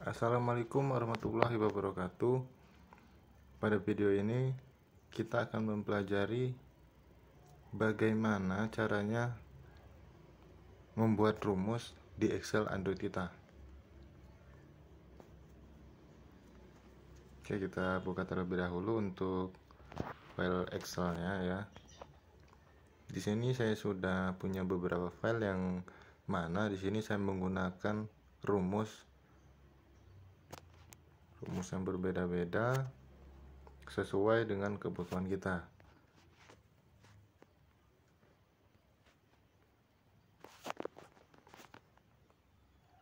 Assalamualaikum warahmatullahi wabarakatuh. Pada video ini kita akan mempelajari bagaimana caranya membuat rumus di Excel Android kita. Oke, kita buka terlebih dahulu untuk file Excelnya ya. Di sini saya sudah punya beberapa file yang mana di sini saya menggunakan rumus rumus yang berbeda-beda sesuai dengan kebutuhan kita.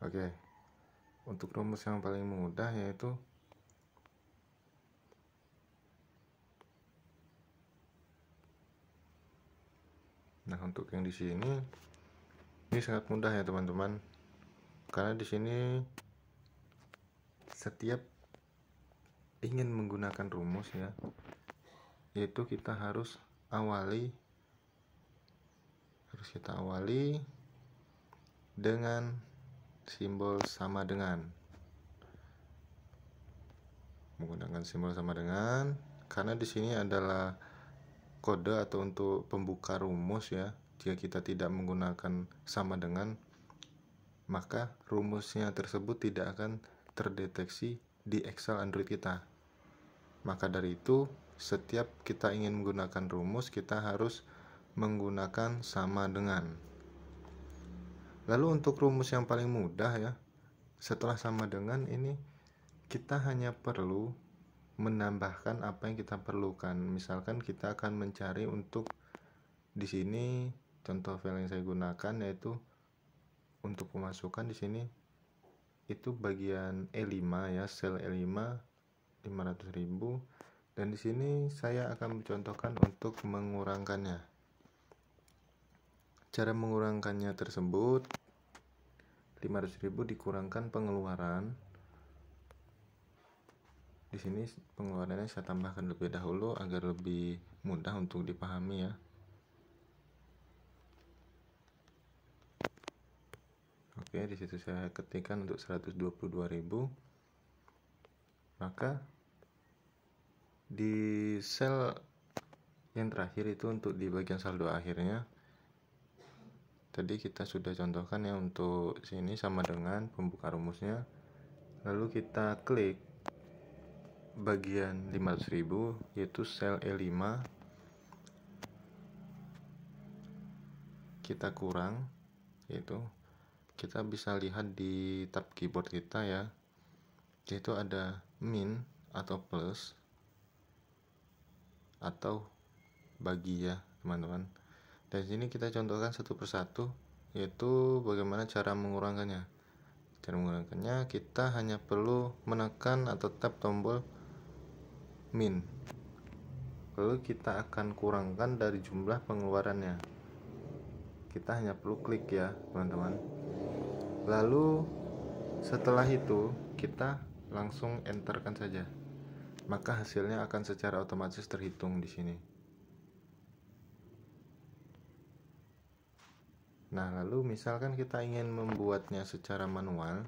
Oke. Untuk rumus yang paling mudah yaitu Nah, untuk yang di sini ini sangat mudah ya, teman-teman. Karena di sini setiap ingin menggunakan rumus ya yaitu kita harus awali harus kita awali dengan simbol sama dengan menggunakan simbol sama dengan karena di sini adalah kode atau untuk pembuka rumus ya jika kita tidak menggunakan sama dengan maka rumusnya tersebut tidak akan terdeteksi di Excel Android kita maka dari itu, setiap kita ingin menggunakan rumus, kita harus menggunakan sama dengan. Lalu untuk rumus yang paling mudah ya, setelah sama dengan ini kita hanya perlu menambahkan apa yang kita perlukan. Misalkan kita akan mencari untuk di sini contoh file yang saya gunakan yaitu untuk pemasukan di sini itu bagian E5 ya, sel E5 500.000 dan di sini saya akan mencontohkan untuk mengurangkannya. Cara mengurangkannya tersebut 500.000 dikurangkan pengeluaran. Di sini pengeluarannya saya tambahkan lebih dahulu agar lebih mudah untuk dipahami ya. Oke, di situ saya ketikkan untuk 122.000. Maka di sel yang terakhir itu untuk di bagian saldo akhirnya tadi kita sudah contohkan ya untuk sini sama dengan pembuka rumusnya lalu kita klik bagian 500.000 yaitu sel E5 kita kurang yaitu kita bisa lihat di tab keyboard kita ya yaitu ada min atau plus atau bagi ya teman-teman dan sini kita contohkan satu persatu yaitu bagaimana cara mengurangkannya cara mengurangkannya kita hanya perlu menekan atau tap tombol min lalu kita akan kurangkan dari jumlah pengeluarannya kita hanya perlu klik ya teman-teman lalu setelah itu kita langsung enterkan saja maka hasilnya akan secara otomatis terhitung di sini. Nah, lalu misalkan kita ingin membuatnya secara manual,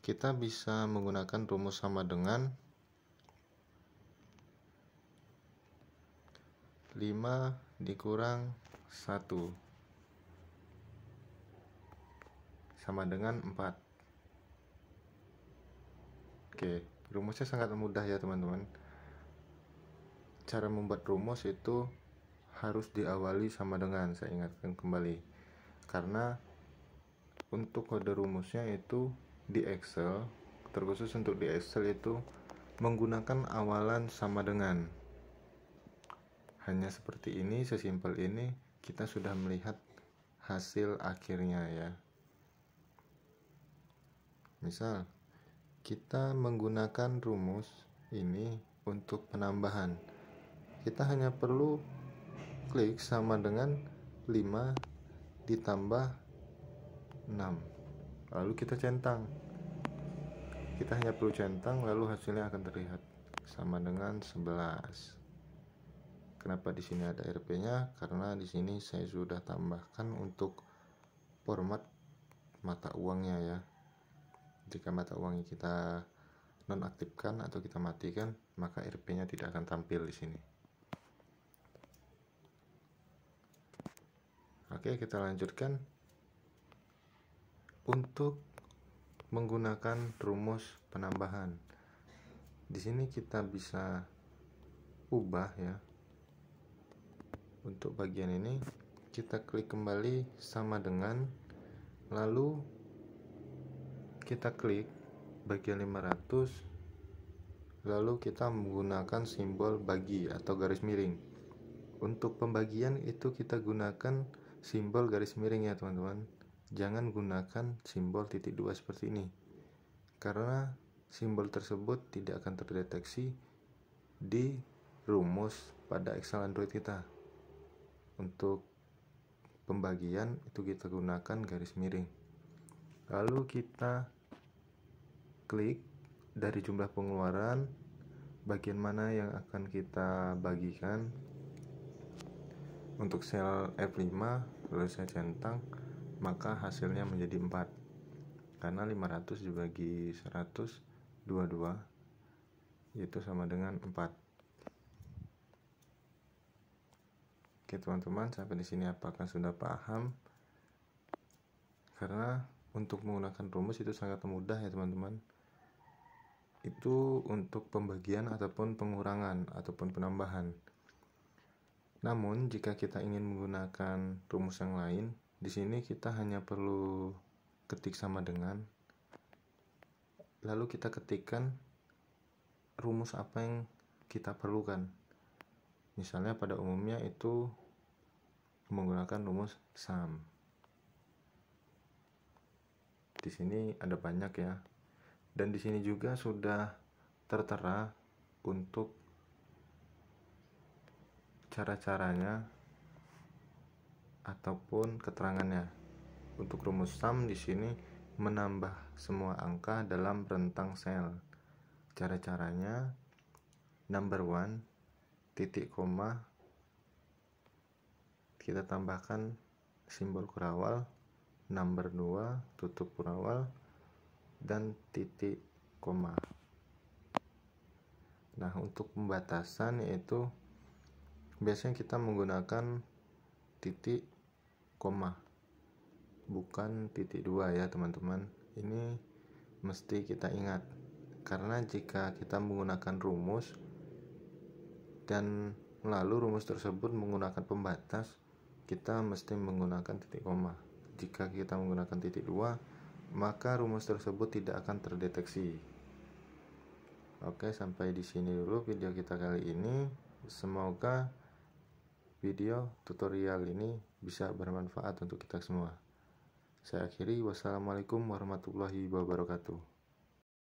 kita bisa menggunakan rumus sama dengan 5 dikurang 1 sama dengan 4 oke Rumusnya sangat mudah ya teman-teman. Cara membuat rumus itu harus diawali sama dengan saya ingatkan kembali. Karena untuk kode rumusnya itu di Excel, terkhusus untuk di Excel itu menggunakan awalan sama dengan. Hanya seperti ini, sesimpel ini kita sudah melihat hasil akhirnya ya. Misal kita menggunakan rumus ini untuk penambahan. Kita hanya perlu klik sama dengan 5 ditambah 6. Lalu kita centang. Kita hanya perlu centang lalu hasilnya akan terlihat sama dengan 11 kenapa di sini ada RP-nya karena di sini saya sudah tambahkan untuk format mata uangnya ya jika mata uangnya kita nonaktifkan atau kita matikan maka RP-nya tidak akan tampil di sini Oke kita lanjutkan untuk menggunakan rumus penambahan di sini kita bisa ubah ya untuk bagian ini kita klik kembali sama dengan lalu kita klik bagi 500 lalu kita menggunakan simbol bagi atau garis miring untuk pembagian itu kita gunakan simbol garis miring ya teman-teman jangan gunakan simbol titik dua seperti ini karena simbol tersebut tidak akan terdeteksi di rumus pada Excel Android kita untuk pembagian itu kita gunakan garis miring lalu kita klik dari jumlah pengeluaran bagian mana yang akan kita bagikan untuk sel F5 lalu saya centang maka hasilnya menjadi 4 karena 500 dibagi 100 22 itu sama dengan 4 oke teman-teman sampai di sini apakah sudah paham karena untuk menggunakan rumus itu sangat mudah ya teman-teman itu untuk pembagian ataupun pengurangan ataupun penambahan. Namun, jika kita ingin menggunakan rumus yang lain, di sini kita hanya perlu ketik sama dengan, lalu kita ketikkan rumus apa yang kita perlukan. Misalnya pada umumnya itu menggunakan rumus sum. Di sini ada banyak ya dan di sini juga sudah tertera untuk cara-caranya ataupun keterangannya. Untuk rumus sum di sini menambah semua angka dalam rentang sel. Cara-caranya number one titik koma kita tambahkan simbol kurawal number 2 tutup kurawal dan titik koma nah untuk pembatasan yaitu biasanya kita menggunakan titik koma bukan titik dua ya teman-teman ini mesti kita ingat karena jika kita menggunakan rumus dan lalu rumus tersebut menggunakan pembatas kita mesti menggunakan titik koma jika kita menggunakan titik dua maka rumus tersebut tidak akan terdeteksi. Oke, sampai di sini dulu video kita kali ini. Semoga video tutorial ini bisa bermanfaat untuk kita semua. Saya akhiri, wassalamualaikum warahmatullahi wabarakatuh.